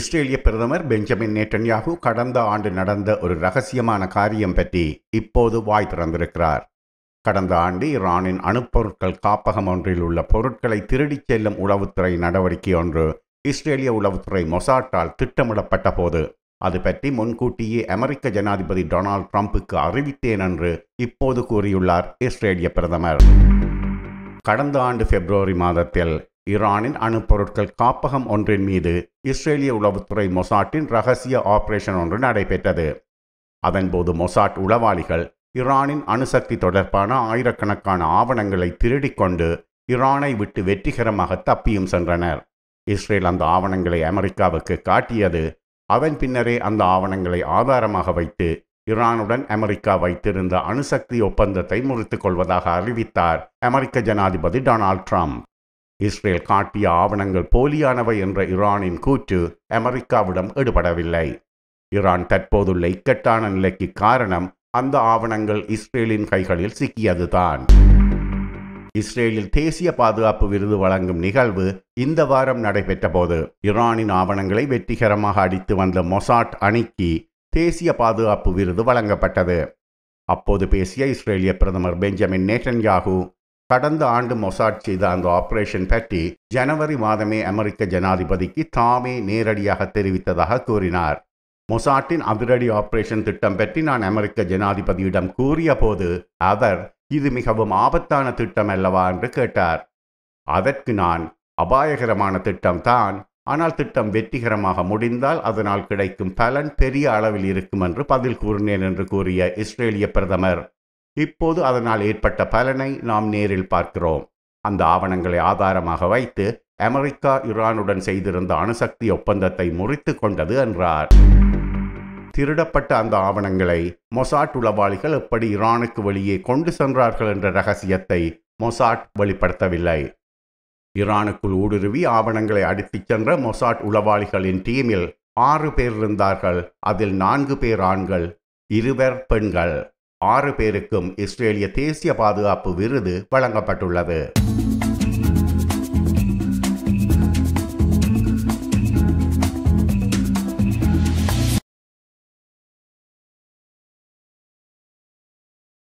இஸ்ரேலிய பிரதமர் Benjamin Netanyahu கடந்த ஆண்டு நடந்த ஒரு ரகசியமான காரியம் பற்றி இப்போது வாய் திறந்திருக்கிறார் கடந்த ஆண்டு ஈரானின் அணுப்பொருட்கள் காப்பகம் ஒன்றில் உள்ள பொருட்களை திருடிச் செல்லும் உளவுத்துறை நடவடிக்கை ஒன்று இஸ்ரேலிய உளவுத்துறை மொசாட்டால் திட்டமிடப்பட்ட போது அது பற்றி முன்கூட்டியே அமெரிக்க ஜனாதிபதி டொனால்ட் ட்ரம்ப்புக்கு அறிவித்தேன் என்று இப்போது கூறியுள்ளார் இஸ்ரேலிய பிரதமர் கடந்த ஆண்டு பிப்ரவரி மாதத்தில் ஈரானின் அணுப்பொருட்கள் காப்பகம் ஒன்றின் மீது இஸ்ரேலிய உளவுத்துறை மொசாட்டின் ரகசிய ஆபரேஷன் ஒன்று நடைபெற்றது அதன்போது மொசாட் உளவாளிகள் ஈரானின் அணுசக்தி தொடர்பான ஆயிரக்கணக்கான ஆவணங்களை திருடிக்கொண்டு ஈரானை விட்டு வெற்றிகரமாக தப்பியும் சென்றனர் இஸ்ரேல் அந்த ஆவணங்களை அமெரிக்காவுக்கு காட்டியது அதன் பின்னரே அந்த ஆவணங்களை ஆதாரமாக வைத்து ஈரானுடன் அமெரிக்கா வைத்திருந்த அணுசக்தி ஒப்பந்தத்தை முறித்துக் கொள்வதாக அறிவித்தார் அமெரிக்க ஜனாதிபதி டொனால்ட் ட்ரம்ப் இஸ்ரேல் காட்டிய ஆவணங்கள் போலியானவை என்ற ஈரானின் கூற்று அமெரிக்காவிடம் எடுபடவில்லை ஈரான் தற்போதுள்ள இக்கட்டான நிலைக்கு காரணம் அந்த ஆவணங்கள் இஸ்ரேலின் கைகளில் சிக்கியதுதான் இஸ்ரேலில் தேசிய பாதுகாப்பு விருது வழங்கும் நிகழ்வு இந்த வாரம் நடைபெற்ற போது ஈரானின் ஆவணங்களை வெற்றிகரமாக அடித்து வந்த மொசாட் அணிக்கு தேசிய பாதுகாப்பு விருது வழங்கப்பட்டது அப்போது பேசிய இஸ்ரேலிய பிரதமர் பெஞ்சமின் நேட்டன்யாகு கடந்த ஆண்டு மொசாட் செய்த அந்த ஆபரேஷன் பற்றி ஜனவரி மாதமே அமெரிக்க ஜனாதிபதிக்கு தாமே நேரடியாக தெரிவித்ததாக கூறினார் மொசாட்டின் அதிரடி ஆபரேஷன் திட்டம் பற்றி நான் அமெரிக்க ஜனாதிபதியிடம் கூறிய போது அவர் இது மிகவும் ஆபத்தான திட்டம் அல்லவா என்று கேட்டார் அதற்கு நான் அபாயகரமான திட்டம் தான் ஆனால் திட்டம் வெற்றிகரமாக முடிந்தால் அதனால் கிடைக்கும் பலன் பெரிய அளவில் இருக்கும் என்று பதில் கூறினேன் என்று கூறிய இஸ்ரேலிய பிரதமர் இப்போது அதனால் ஏற்பட்ட பலனை நாம் நேரில் பார்க்கிறோம் அந்த ஆவணங்களை ஆதாரமாக வைத்து அமெரிக்கா ஈரானுடன் செய்திருந்த அணுசக்தி ஒப்பந்தத்தை முறித்து கொண்டது என்றார் திருடப்பட்ட அந்த ஆவணங்களை மொசாட் உளவாளிகள் எப்படி ஈரானுக்கு வெளியே கொண்டு சென்றார்கள் என்ற ரகசியத்தை மொசாட் வெளிப்படுத்தவில்லை ஈரானுக்குள் ஊடுருவி ஆவணங்களை அடித்துச் சென்ற மொசாட் உளவாளிகளின் டீமில் ஆறு பேர் இருந்தார்கள் அதில் நான்கு பேர் ஆண்கள் இருவர் பெண்கள் ஆறு பேருக்கும் இஸ்ரேலிய தேசிய பாதுகாப்பு விருது வழங்கப்பட்டுள்ளது